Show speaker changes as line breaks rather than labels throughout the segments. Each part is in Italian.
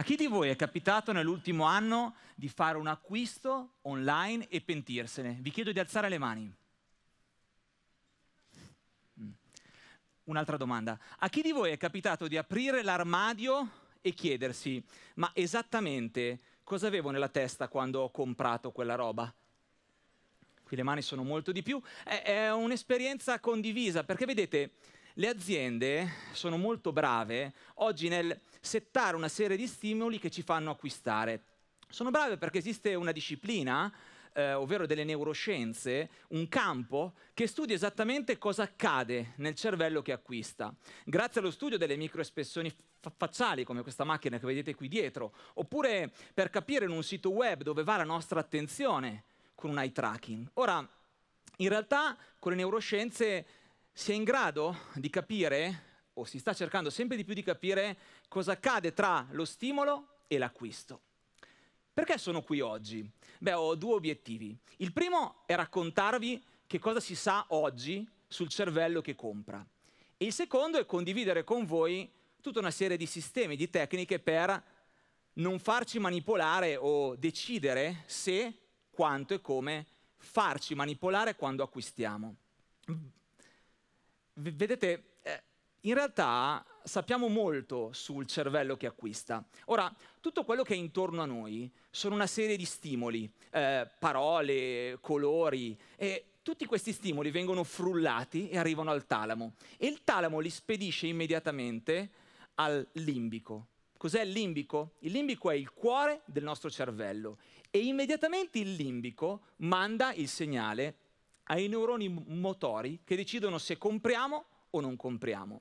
A chi di voi è capitato nell'ultimo anno di fare un acquisto online e pentirsene? Vi chiedo di alzare le mani. Mm. Un'altra domanda. A chi di voi è capitato di aprire l'armadio e chiedersi, ma esattamente cosa avevo nella testa quando ho comprato quella roba? Qui le mani sono molto di più. È, è un'esperienza condivisa, perché vedete, le aziende sono molto brave oggi nel settare una serie di stimoli che ci fanno acquistare. Sono brave perché esiste una disciplina eh, ovvero delle neuroscienze, un campo che studia esattamente cosa accade nel cervello che acquista. Grazie allo studio delle microespressioni fa- facciali, come questa macchina che vedete qui dietro, oppure per capire in un sito web dove va la nostra attenzione con un eye tracking. Ora, in realtà con le neuroscienze si è in grado di capire, o si sta cercando sempre di più di capire, cosa accade tra lo stimolo e l'acquisto. Perché sono qui oggi? Beh, ho due obiettivi. Il primo è raccontarvi che cosa si sa oggi sul cervello che compra. E il secondo è condividere con voi tutta una serie di sistemi, di tecniche per non farci manipolare o decidere se, quanto e come farci manipolare quando acquistiamo vedete, eh, in realtà sappiamo molto sul cervello che acquista. Ora, tutto quello che è intorno a noi sono una serie di stimoli, eh, parole, colori, e tutti questi stimoli vengono frullati e arrivano al talamo. E il talamo li spedisce immediatamente al limbico. Cos'è il limbico? Il limbico è il cuore del nostro cervello e immediatamente il limbico manda il segnale ai neuroni motori che decidono se compriamo o non compriamo.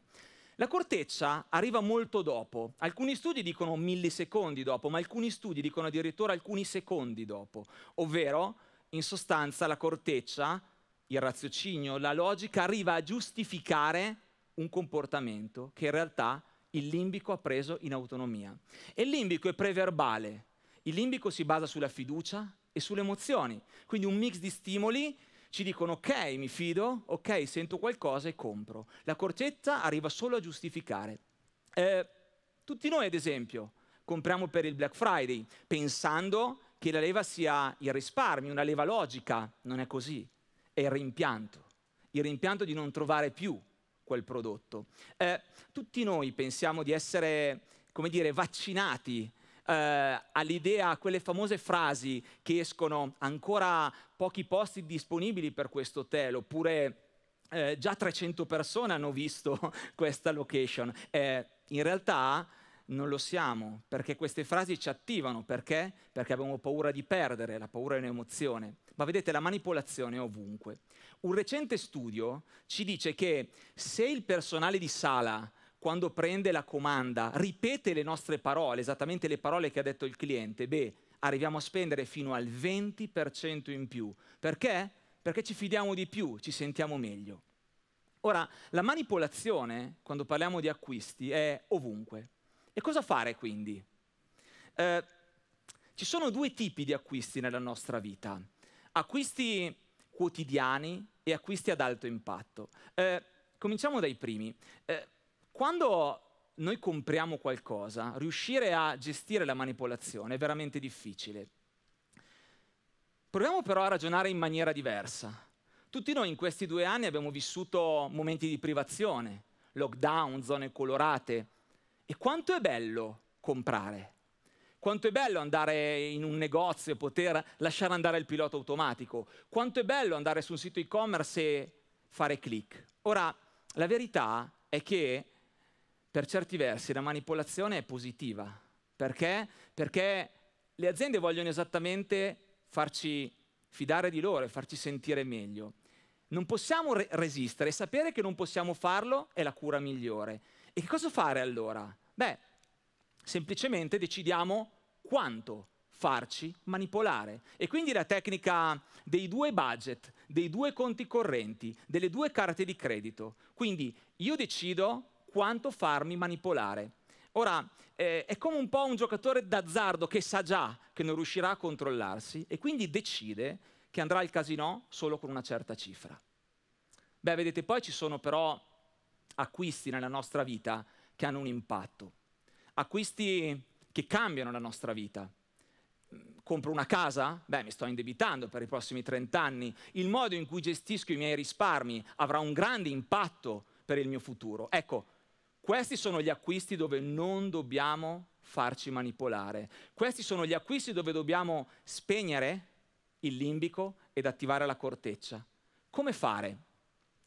La corteccia arriva molto dopo, alcuni studi dicono millisecondi dopo, ma alcuni studi dicono addirittura alcuni secondi dopo, ovvero in sostanza la corteccia, il raziocinio, la logica arriva a giustificare un comportamento che in realtà il limbico ha preso in autonomia. E il limbico è preverbale, il limbico si basa sulla fiducia e sulle emozioni, quindi un mix di stimoli ci dicono ok mi fido, ok sento qualcosa e compro. La cortezza arriva solo a giustificare. Eh, tutti noi ad esempio compriamo per il Black Friday pensando che la leva sia il risparmio, una leva logica, non è così, è il rimpianto, il rimpianto di non trovare più quel prodotto. Eh, tutti noi pensiamo di essere, come dire, vaccinati eh, all'idea, a quelle famose frasi che escono ancora pochi posti disponibili per questo hotel, oppure eh, già 300 persone hanno visto questa location. Eh, in realtà non lo siamo, perché queste frasi ci attivano, perché? Perché abbiamo paura di perdere, la paura è un'emozione. Ma vedete, la manipolazione è ovunque. Un recente studio ci dice che se il personale di sala quando prende la comanda, ripete le nostre parole, esattamente le parole che ha detto il cliente, beh, arriviamo a spendere fino al 20% in più. Perché? Perché ci fidiamo di più, ci sentiamo meglio. Ora, la manipolazione, quando parliamo di acquisti, è ovunque. E cosa fare quindi? Eh, ci sono due tipi di acquisti nella nostra vita. Acquisti quotidiani e acquisti ad alto impatto. Eh, cominciamo dai primi. Eh, quando noi compriamo qualcosa, riuscire a gestire la manipolazione è veramente difficile. Proviamo però a ragionare in maniera diversa. Tutti noi in questi due anni abbiamo vissuto momenti di privazione, lockdown, zone colorate. E quanto è bello comprare? Quanto è bello andare in un negozio e poter lasciare andare il pilota automatico? Quanto è bello andare su un sito e-commerce e fare click? Ora, la verità è che per certi versi la manipolazione è positiva. Perché? Perché le aziende vogliono esattamente farci fidare di loro e farci sentire meglio. Non possiamo re- resistere, sapere che non possiamo farlo è la cura migliore. E che cosa fare allora? Beh, semplicemente decidiamo quanto farci manipolare. E quindi la tecnica dei due budget, dei due conti correnti, delle due carte di credito. Quindi io decido quanto farmi manipolare. Ora, eh, è come un po' un giocatore d'azzardo che sa già che non riuscirà a controllarsi e quindi decide che andrà al casino solo con una certa cifra. Beh, vedete, poi ci sono però acquisti nella nostra vita che hanno un impatto, acquisti che cambiano la nostra vita. Compro una casa? Beh, mi sto indebitando per i prossimi 30 anni. Il modo in cui gestisco i miei risparmi avrà un grande impatto per il mio futuro. Ecco, questi sono gli acquisti dove non dobbiamo farci manipolare. Questi sono gli acquisti dove dobbiamo spegnere il limbico ed attivare la corteccia. Come fare?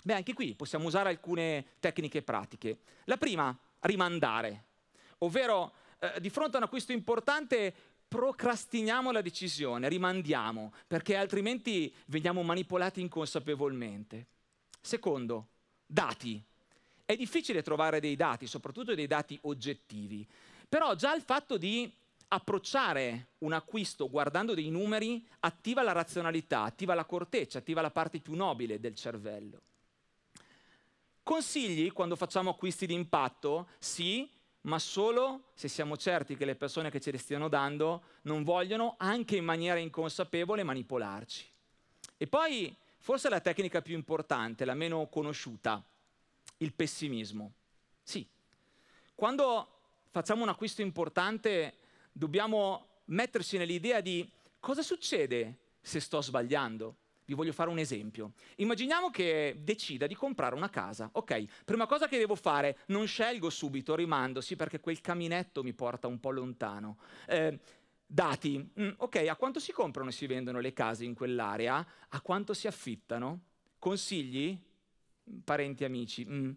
Beh, anche qui possiamo usare alcune tecniche pratiche. La prima, rimandare, ovvero eh, di fronte a un acquisto importante procrastiniamo la decisione, rimandiamo, perché altrimenti veniamo manipolati inconsapevolmente. Secondo, dati. È difficile trovare dei dati, soprattutto dei dati oggettivi, però già il fatto di approcciare un acquisto guardando dei numeri attiva la razionalità, attiva la corteccia, attiva la parte più nobile del cervello. Consigli quando facciamo acquisti di impatto? Sì, ma solo se siamo certi che le persone che ce le stiano dando non vogliono, anche in maniera inconsapevole, manipolarci. E poi, forse la tecnica più importante, la meno conosciuta, il pessimismo. Sì, quando facciamo un acquisto importante dobbiamo metterci nell'idea di cosa succede se sto sbagliando. Vi voglio fare un esempio. Immaginiamo che decida di comprare una casa. Ok, prima cosa che devo fare, non scelgo subito, rimando, sì, perché quel caminetto mi porta un po' lontano. Eh, dati, mm, ok, a quanto si comprano e si vendono le case in quell'area? A quanto si affittano? Consigli? parenti, amici. Mm.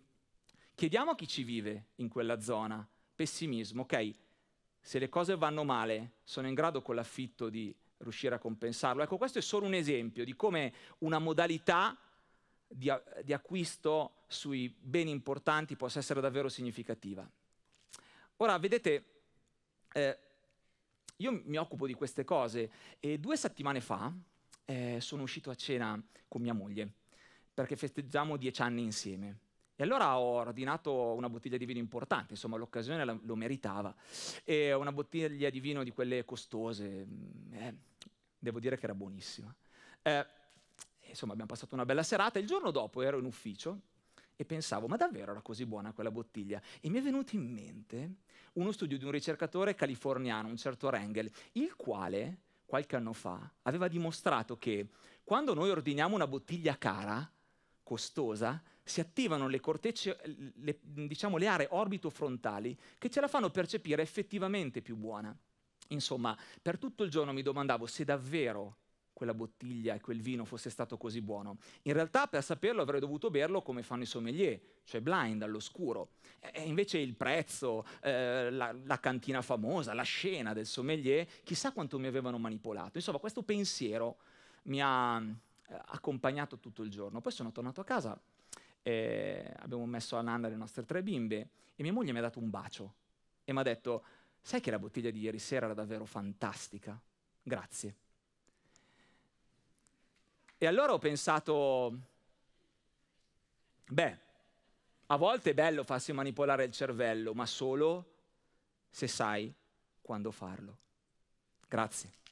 Chiediamo a chi ci vive in quella zona. Pessimismo, ok? Se le cose vanno male, sono in grado con l'affitto di riuscire a compensarlo. Ecco, questo è solo un esempio di come una modalità di, di acquisto sui beni importanti possa essere davvero significativa. Ora, vedete, eh, io mi occupo di queste cose e due settimane fa eh, sono uscito a cena con mia moglie perché festeggiamo dieci anni insieme. E allora ho ordinato una bottiglia di vino importante, insomma l'occasione lo meritava, e una bottiglia di vino di quelle costose, mm, eh, devo dire che era buonissima. Eh, insomma abbiamo passato una bella serata, il giorno dopo ero in ufficio e pensavo, ma davvero era così buona quella bottiglia? E mi è venuto in mente uno studio di un ricercatore californiano, un certo Rengel, il quale qualche anno fa aveva dimostrato che quando noi ordiniamo una bottiglia cara, costosa, si attivano le cortecce, le, diciamo le aree orbitofrontali che ce la fanno percepire effettivamente più buona. Insomma, per tutto il giorno mi domandavo se davvero quella bottiglia e quel vino fosse stato così buono. In realtà per saperlo avrei dovuto berlo come fanno i sommelier, cioè blind, all'oscuro. E invece il prezzo, eh, la, la, cantina famosa, la scena del sommelier, chissà quanto mi avevano manipolato. Insomma, questo pensiero mi ha, eh, accompagnato tutto il giorno. Poi sono tornato a casa, eh, abbiamo messo a Nanda le nostre tre bimbe e mia moglie mi ha dato un bacio e mi ha detto, sai che la bottiglia di ieri sera era davvero fantastica? Grazie. E allora ho pensato, beh, a volte è bello farsi manipolare il cervello, ma solo se sai quando farlo. Grazie.